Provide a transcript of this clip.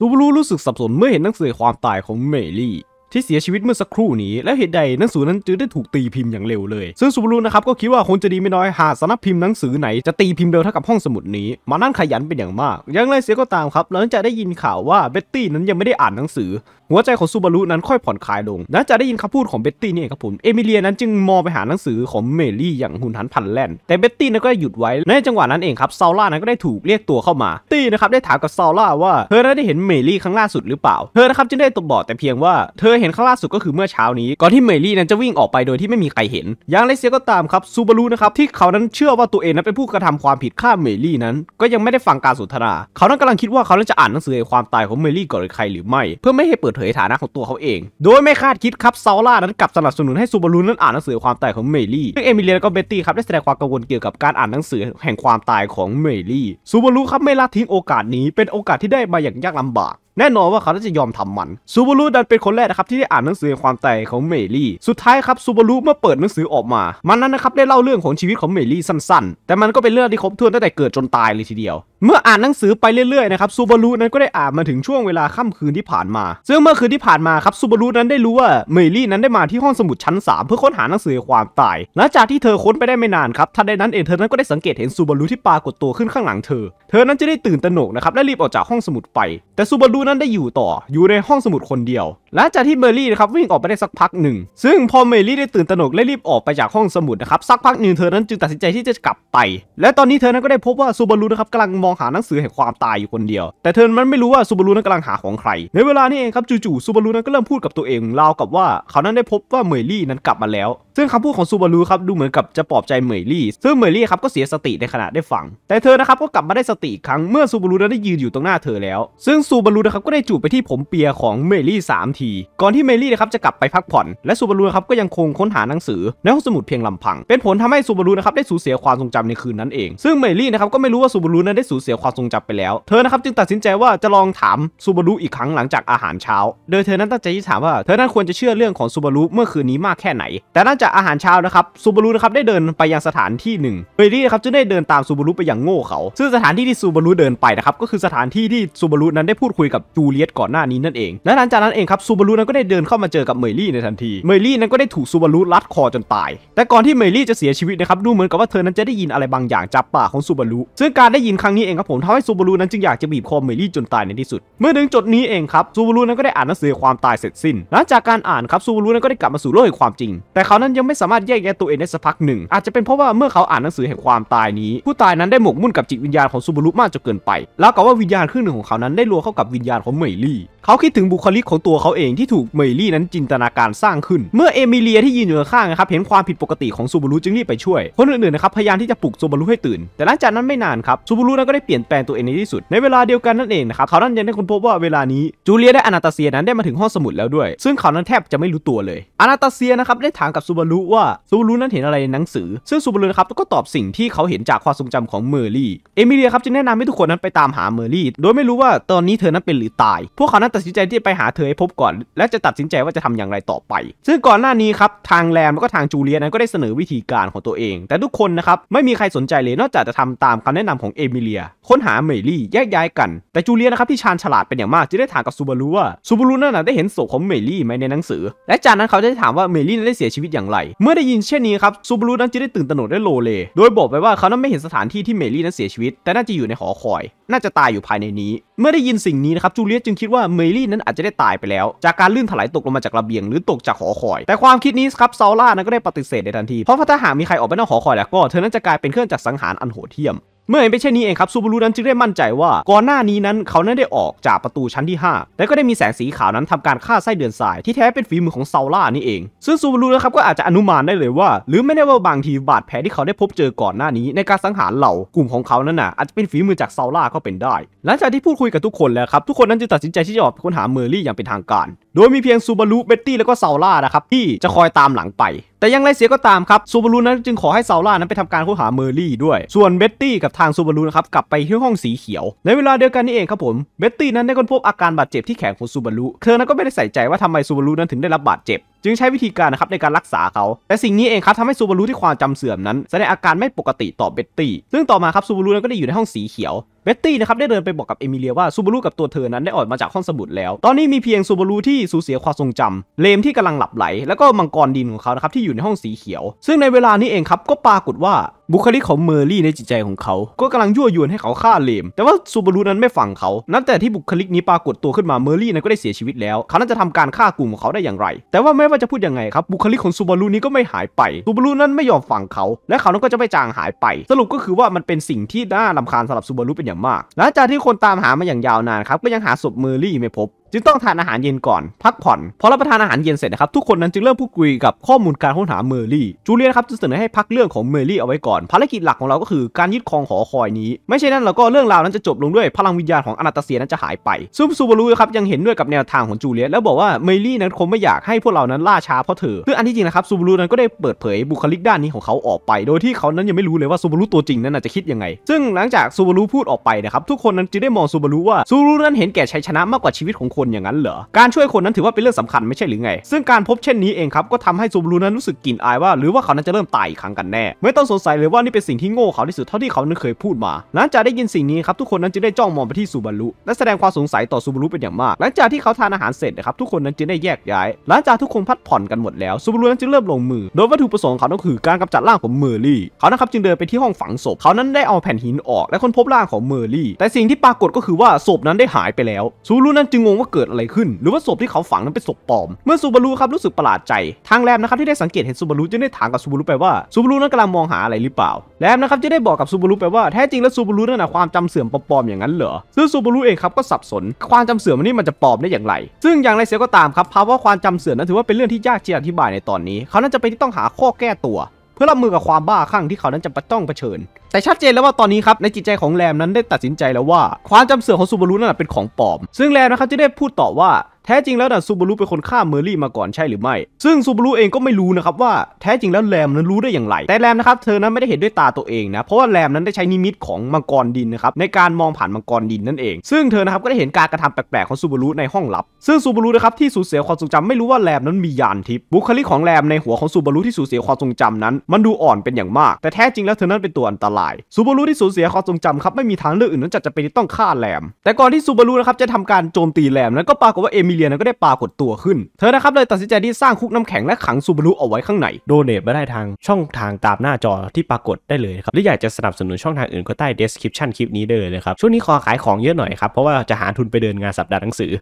ดูบลูรู้สึกสับสนเมื่อเห็นหนังสือความตายของเมลี่ที่เสียชีวิตเมื่อสักครู่นี้และเหตุใดหนังสือนั้นจึงได้ถูกตีพิมพ์อย่างเร็วเลยซึ่งซูบารุนะครับก็คิดว่าคงจะดีไม่น้อยหากสำนักพิมพ์หนังสือไหนจะตีพิมพ์เร็วเท่ากับห้องสมุดนี้ มานั่นขยันเป็นอย่างมากอย่างไรเสียก็ตามครับหลังจากได้ยินข่าวว่าเบ็ตตี้นั้นยังไม่ได้อ่านหนังสือ หัวใจของซูบารุนั้นค่อยผ่อนคลายลงหลังจากได้ยินคำพูดของเบ็ตตี้นี่ครับผมเอมิเลียนั้นจึงมองไปหาหนังสือของเมลี่อย่างหุนหันพันแล่นแต่เบ็ตตี้นั้นก็หยุดไว้ ในจังหวะนั้นเองครับซาล่านั้นก็ได้ถูกเรียกตัวเข้ามา ตี้นะครับได้ถามกับซาล่าว่าเธอได้เห็นเมลี่ครั้งล่าสุดหรือเปล่า เธอนะครับจึงได้ตบบอกแต่เพียงว่าเธอเเห็นครั้งล่าสุดก็คือเมื่อเช้านี้ก่อนที่เมลี่นั้นจะวิ่งออกไปโดยที่ไม่มีใครเห็นอย่างไรเสียก็ตามครับซูบารุนะครับที่เขานั้นเชื่อว่าตัวเองนั้นเป็นผู้กระทำความผิดฆ่าเมลี่นั้น ก็ยังไม่ได้ฟังการสนทนาเขานั้นกำลังคิดว่าเขานั้นจะอ่านหนังสือความตายของเมลี่ก่อนใครหรือไม่ เพื่อไม่ให้เปิดเผยฐานะของตัวเขาเอง โดยไม่คาดคิดครับซาร่านั้นกลับสนับสนุนให้ซูบารุนั้นอ่านหนังสือความตายของเมลี่ซึ่งเอมิเลียและก็เบตตี้ครับได้แสดงความกังวลเกี่ยวกับการอ่านหนังสือแห่งความตายของเมลี่ซูบารุครับไม่ละทิ้งโอกาสนี้เป็นโอกาสที่ได้มาอย่างยากลำบากแน่นอนว่าเขา้องจะยอมทำมันซูบารุดันเป็นคนแรกนะครับที่ได้อ่านหนังสือความตายของเมลี่ สุดท้ายครับซูบารุเมื่อเปิดหนังสือออกมา มันนั้นนะครับได้เล่าเรื่องของชีวิตของเมลี่สั้นๆ แต่มันก็เป็นเรื่องที่ครบถ้วนตั้งแต่เกิดจนตายเลยทีเดียวเมื่ออ่านหนังสือไปเรื่อยๆนะครับซูบารุนั้นก็ได้อ่านมาถึงช่วงเวลาค่ำคืนที่ผ่านมาซึ่งเมื่อคืนที่ผ่านมาครับซูบารุนั้นได้รู้ว่าเมลี่นั้นได้มาที่ห้องสมุดชั้น 3 เพื่อค้นหาหนังสือความตายหลังจากที่เธอค้นไปได้ไม่นานครับทันใดนั้นเองเธอนั้นก็ได้สังเกตเห็นซูบารุที่ปรากฏตัวขึ้นข้างหลังเธอเธอนั้นจะได้ตื่นตระหนกนะครับและรีบออกจากห้องสมุดไปแต่ซูบารุนั้นได้อยู่ต่ออยู่ในห้องสมุดคนเดียวหลังจากที่เมอรี่นะครับวิ่งออกไปได้สักพักหนึ่งซึ่งพอเมอรี่ได้ตื่นตระหนกและรีบออกไปจากห้องสมุดนะครับ สักพักหนึ่งเธอนั้นจึงตัดสินใจที่จะกลับไปและตอนนี้เธอนั้นก็ได้พบว่าซูบารุนะครับกำลังมองหาหนังสือแห่งความตายอยู่คนเดียวแต่เธอมันไม่รู้ว่าซูบารุนั้นกำลังหาของใครในเวลานี้เองครับจู่ๆซูบารุนั้นก็เริ่มพูดกับตัวเองราวกับว่าเขานั้นได้พบว่าเมอรี่นั้นกลับมาแล้วซึ่งคำพูดของซูบารุครับดูเหมือนกับจะปลอบใจเมยลี่ซึ่งเมยลี่ครับก็เสียสติในขณะได้ฟัง แต่เธอนะครับก็กลับมาได้สติอีกครั้งเมื่อซูบารุนั้นได้ยืนอยู่ตรงหน้าเธอแล้ว ซึ่งซูบารุนะครับก็ได้จูบไปที่ผมเปียของเมลี่มที ก่อนที่เมลี่นะครับจะกลับไปพักผ่อนและซูบารุนะครับก็ยังคงค้นหาหนังสือ ในห้องสมุดเพียงลำพัง เป็นผลทำให้ซูบารุนะครับได้สูญเสียความทรงจำในคืนนั้นเองซึ่งเมลี่นะครับก็ไม่รู้ว่าซูบารุนั้นได้สูญเสียความทรงจำไปแล้วเธอนะครับจึงตัดสินใจว่าจะลองถามซูบารุอีกครั้งหลังจากอาหารเช้าโดยเธอนั้นตั้งใจที่ถามว่าเธอนั้นควรจะเชื่อเรื่องของซูบารุเมื่อคืนนี้มากแค่ไหน แต่น่นจจากอาหารเช้านะครับซูบารุนะครับได้เดินไปยังสถานที่หนึ่งเบรี่นะครับจึงได้เดินตามซูบารุไปอย่างโง่เขาซึ่งสถานที่ที่ซูบารุเดินไปนะครับก็คือสถานที่ที่ซูบารุนั้นได้พูดคุยกับจูเลียตก่อนหน้านี้นั่นเองและหลังจากนั้นเองครับซูบารุนั้นก็ได้เดินเข้ามาเจอกับเมลี่ในทันทีเมลี่นั้นก็ได้ถูกซูบารุรัดคอจนตาย แต่ก่อนที่เมลี่จะเสียชีวิตนะครับดูเหมือนกับว่าเธอนั้นจะได้ยินอะไรบางอย่างจากปากของซูบารุซึ่งการได้ยินครั้งนี้เองครับผมทำให้ซูบารุนั้นจึงอยากจะบีบคอเมลี่จนตายในที่สุด เมื่อถึงจุดนี้เองครับซูบารุนั้นก็ได้อ่านหนังสือความตายเสร็จสิ้นหลังจากการอ่านครับซูบารุนั้นก็ได้กลับมาสู่โลกแห่งความจริงแต่เขานั้นยังไม่สามารถแยกแยะตัวเองได้สักพักหนึ่ง อาจจะเป็นเพราะว่าเมื่อเขาอ่านหนังสือแห่งความตายนี้ ผู้ตายนั้นได้หมกมุ่นกับจิตวิญญาณของซูบารุมากจนเกินไป แล้วก็ว่าวิญญาณครึ่งหนึ่งของเขานั้นได้รวมเข้ากับวิญญาณของเมลี่ เขาคิดถึงบุคลิกของตัวเขาเองที่ถูกเมลี่นั้นจินตนาการสร้างขึ้น เมื่อเอมิเลียที่ยืนอยู่ข้างนะครับเห็นความผิดปกติของซูบารุจึงรีบไปช่วย คนอื่นๆนะครับพยายามที่จะปลุกซูบารุให้ตื่น แต่หลังจากนั้นไม่นานครับ ซูบารุนั้นก็ได้เปลี่ยนแปลงตัวเองในที่สุดในเวลาเดียวกันนั่นเองนะครับเขานั้นยังได้ค้นพบว่าเวลานี้จูเลียได้อนาตาเซียนั้นได้มาถึงห้องสมุดแล้วด้วย ซึ่งเขานั้นแทบจะไม่รู้ตัวเลยอนาตาเซียนะครับได้ถามกับซูบารุว่าซูบารุนั้นเห็นอะไรในหนังสือ ซึ่งซูบารุนะครับก็ตอบสิ่งที่เขาเห็นจากความทรงจำของเมอร์ลี่ เอมิเลียครับจึงแนะนำให้ทุกคนนั้นไปตามหาเมอร์ลี่โดยไม่รู้ว่าตอนนี้เธอนั้นเป็นหรือตาย พวกเขานั้นตัดสินใจที่จะไปหาเธอให้พบก่อนและจะตัดสินใจว่าจะทำอย่างไรต่อไป ซึ่งก่อนหน้านี้ครับ ทางแรมแล้วก็ทางจูเลียนั้นก็ได้เสนอวิธีการของตัวเอง แต่ทุกคนนะครับไม่มีใครสนใจเลยนอกจากจะทำตามคำแนะนำของเอมิเลีย ค้นหาเมอร์ลี่แยกย้ายกัน แต่จูเลียนะครับที่ชาญฉลาดเป็นอย่างมากจึงได้ถามกับซูบารุว่าซูบารุนั้นได้เห็นศพของเมอร์ลี่ไหมในหนังสือและจากนั้นเขาได้ถามว่าเมอร์ลี่ได้เสียชีวิตอย่างไรเมื่อได้ยินเช่นนี้ครับซูบารุนั้นจะได้ตื่นตระหนกได้โลเล โดยบอกไปว่าเขานั้นไม่เห็นสถานที่ที่เมลี่นั้นเสียชีวิต แต่น่าจะอยู่ในหอคอย น่าจะตายอยู่ภายในนี้ เมื่อได้ยินสิ่งนี้นะครับจูเลียสจึงคิดว่าเมลี่นั้นอาจจะได้ตายไปแล้ว จากการลื่นถลายตกลงมาจากระเบียงหรือตกจากหอคอย แต่ความคิดนี้ครับซาล่านั้นก็ได้ปฏิเสธในทันทีเพราะถ้าหากมีใครออกไปนอกหอคอยแล้วก็เธอนั้นจะกลายเป็นเครื่องจักรสังหารอันโหดเหี้ยมเมื่อเห็นเป็นเช่นนี้เองครับซูบารุนั้นจึงได้มั่นใจว่า ก่อนหน้านี้นั้นเขานั้นได้ออกจากประตูชั้นที่ 5 และก็ได้มีแสงสีขาวนั้นทำการฆ่าไส้เดือนสาย ที่แท้เป็นฝีมือของซาล่านี่เองซึ่งซูบารุนะครับก็อาจจะอนุมานได้เลยว่า หรือไม่ได้ว่าบางทีบาดแผลที่เขาได้พบเจอก่อนหน้านี้ ในการสังหารเหล่ากลุ่มของเขานั้นน่ะอาจจะเป็นฝีมือจากซาล่าก็เป็นได้ หลังจากที่พูดคุยกับทุกคนแล้วครับทุกคนนั้นจึงตัดสินใจที่จะออกไปค้นหาเมอรี่อย่างเป็นทางการโดยมีเพียงซูบารุเบตตี้แล้วก็เซาล่านะครับที่จะคอยตามหลังไป แต่ยังไรเสียก็ตามครับซูบารุนั้นจึงขอให้เซาล่านั้นไปทำการค้นหาเมอร์ลี่ด้วย ส่วนเบตตี้กับทางซูบารุนะครับ กลับไปที่ห้องสีเขียว ในเวลาเดียวกันนี่เองครับผมเบตตี้นั้นได้ค้นพบอาการบาดเจ็บที่แขนของซูบารุเธอนั้นก็ไม่ได้ใส่ใจว่าทำไมซูบารุนั้นถึงได้รับบาดเจ็บจึงใช้วิธีการนะครับในการรักษาเขาแต่สิ่งนี้เองครับทำให้ซูบารุที่ความจำเสื่อมนั้นแสดงอาการไม่ปกติต่อเบตตี้ซึ่งต่อมาครับซูบารุนั้นก็ได้อยู่ในห้องสีเขียวเบตตี้นะครับได้เดินไปบอกกับเอมิเลียว่าซูบารุกับตัวเธอนั้นได้ออกมาจากห้องสมุดแล้ว ตอนนี้มีเพียงซูบารุที่สูญเสียความทรงจำเลมที่กำลังหลับไหลแล้วก็มังกรดินของเขานะครับที่อยู่ในห้องสีเขียว ซึ่งในเวลานี้เองครับก็ปรากฏว่าบุคลิกของเมอร์รี่ในจิตใจของเขา ก็กำลังยั่วยวนให้เขาฆ่าเลม แต่ว่าซูบารุนั้นไม่ฟังเขา นับแต่ที่บุคลิกนี้ปรากฏตัวขึ้นมาเมอร์รี่นั้นก็ได้เสียชีวิตแล้ว เขานั้นจะทำการฆ่ากลุ่มของเขาได้อย่างไร แต่ว่าไม่ว่าจะพูดยังไงครับ บุคลิกของซูบารุนี้ก็ไม่หายไป ซูบารุนั้นไม่ยอมฟังเขา และเขานั้นก็จะไม่จางหายไป สรุปก็คือว่ามันเป็นสิ่งที่น่าลำคาญสำหรับซูบารุเป็นอย่างมาก หลังจากที่คนตามหามาอย่างยาวนานครับก็ยังหาศพเมอร์รี่ไม่พบจึงต้องทานอาหารเย็นก่อนพักผ่อน พอรับประทานอาหารเย็นเสร็จนะครับทุกคนนั้นจึงเริ่มพูดคุยกับข้อมูลการค้นหาเมอร์ลี่ จูเลียนครับจะเสนอให้พักเรื่องของเมอร์ลี่เอาไว้ก่อน ภารกิจหลักของเราก็คือการยึดครองหอคอยนี้ไม่ใช่นั้นเราก็เรื่องราวนั้นจะจบลงด้วยพลังวิญญาณของอนาตาเซียนั้นจะหายไปซูบซูบารูครับยังเห็นด้วยกับแนวทางของจูเลียนแล้วบอกว่าเมอร์ลี่นั้นคงไม่อยากให้พวกเรานั้นล่าช้าเพราะเธอซึ่งอันที่จริงนะครับซูบารูนั้นก็ได้เปิดเผยบุคลิกด้านนี้ของเขาออกไปโดยที่เขานั้นยังไม่รู้เลยว่าซูบารูตัวจริงนั้นจะคิดยังไงซึ่งหลังจากซูบารูพูดออกไปนะครับทุกคนนั้นจึงได้มองซูบารูว่าซูบารูนั้นเห็นแก่ชัยชนะมากกว่าชีวิตของคนอย่างนั้นเหรอการช่วยคนนั้นถือว่าเป็นเรื่องสำคัญไม่ใช่หรือไง ซึ่งการพบเช่นนี้เองครับก็ทำให้ซูบารุนั้นรู้สึกกลิ่นอายว่าหรือว่าเขานั้นจะเริ่มตายอีกครั้งกันแน่ไม่ต้องสงสัยเลยว่านี่เป็นสิ่งที่โง่เขาที่สุดเท่าที่เขานั้นเคยพูดมา หลังจากได้ยินสิ่งนี้ครับทุกคนนั้นจึงได้จ้องมองไปที่ซูบารุและแสดงความสงสัยต่อซูบารุเป็นอย่างมาก หลังจากที่เขาทานอาหารเสร็จนะครับทุกคนนั้นจึงได้แยกย้าย หลังจากทุกคนพักผ่อนกันหมดแล้วซูบารุนั้นจึงเริ่มลงมือ โดยวัตถุประสงค์เขาคือการกำจัดร่างของเมอรี่เขานะครับจึงเดินไปที่ห้องฝังศพ เขานั้นได้เอาแผ่นหินออกและค้นพบร่างของเมอรี่ แต่สิ่งที่ปรากฏก็คือว่าศพนั้นได้หายไปแล้วซูนั้นจึงงงวว่าเกิดอะไรขึ้น หรือว่าศพที่เขาฝังนั้นเป็นศพปลอมเมื่อซูบารุครับรู้สึกประหลาดใจทางแรมนะครับที่ได้สังเกตเห็นซูบารุจึงได้ถามกับซูบารุไปว่าซูบารุนั้นกำลังมองหาอะไรหรือเปล่าแรมนะครับจะได้บอกกับซูบารุไปว่าแท้จริงแล้วซูบารุนั่นนะความจำเสื่อมปลอมอย่างนั้นเหรอซึ่งซูบารุเองครับก็สับสนความจำเสื่อมนี่มันจะปลอมได้อย่างไร ซึ่งอย่างไรเสียก็ตามครับเพราะว่าความจำเสื่อมนั้นถือว่าเป็นเรื่องที่ยากที่จะอธิบายในตอนนี้ เขาน่าจะเป็นที่ต้องหาข้อแก้ตัวเพื่อรับมือกับความบ้าคลั่งที่เขานั้นจะปต้องเผชิญ แต่ชัดเจนแล้วว่าตอนนี้ครับ ในจิตใจของแรมนั้นได้ตัดสินใจแล้วว่า ความจำเสื่อมของซูบารุนั้นเป็นของปลอม ซึ่งแรมนะครับจะได้พูดต่อว่าแท้จริงแล้วนะซูบารุเป็นคนฆ่าเมอร์ลี่มาก่อนใช่หรือไม่ ซึ่งซูบารุเองก็ไม่รู้นะครับว่าแท้จริงแล้วแรมนั้นรู้ได้อย่างไร แต่แรมนะครับเธอนั้นไม่ได้เห็นด้วยตาตัวเองนะ เพราะว่าแรมนั้นได้ใช้นิมิตของมังกรดินนะครับในการมองผ่านมังกรดินนั่นเอง ซึ่งเธอนะครับก็ได้เห็นการกระทำแปลก ๆ ของซูบารุในห้องลับ ซึ่งซูบารุนะครับที่สูญเสียความทรงจำไม่รู้ว่าแรมนั้นมียานทิพย์บุคลิกของแรมในหัวของซูบารุที่สูญเสียความทรงจำนั้นมันดูอ่อนเป็นอย่างมาก แต่แท้จริงแล้วเธอนั้นเป็นตัวอันตรายซูบารุที่สูญเสียความทรงจาครับไม่มีทางเลือกอื่นนอกจากจะเป็นต้องฆ่าแรมแต่ก่อนที่ซูบารุนะครับจะทำการโจมตีแรมนั้นก็ปรากฏว่าเอมิิเลียนั้นก็ได้ปรากฏตัวขึ้น เธอนะครับเลยตัดสินใจที่สร้างคุกน้ำแข็งและขังซูบารุเอาไว้ข้างในโดเนทมาได้ทางช่องทางตามหน้าจอที่ปรากฏได้เลยครับ หรืออยากจะสนับสนุนช่องทางอื่นก็ใต้เดสคริปชันคลิปนี้ได้เลยครับ ช่วงนี้ขอขายของเยอะหน่อยครับเพราะว่าจะหาทุนไปเดินงานสัปดาห์หนังสือ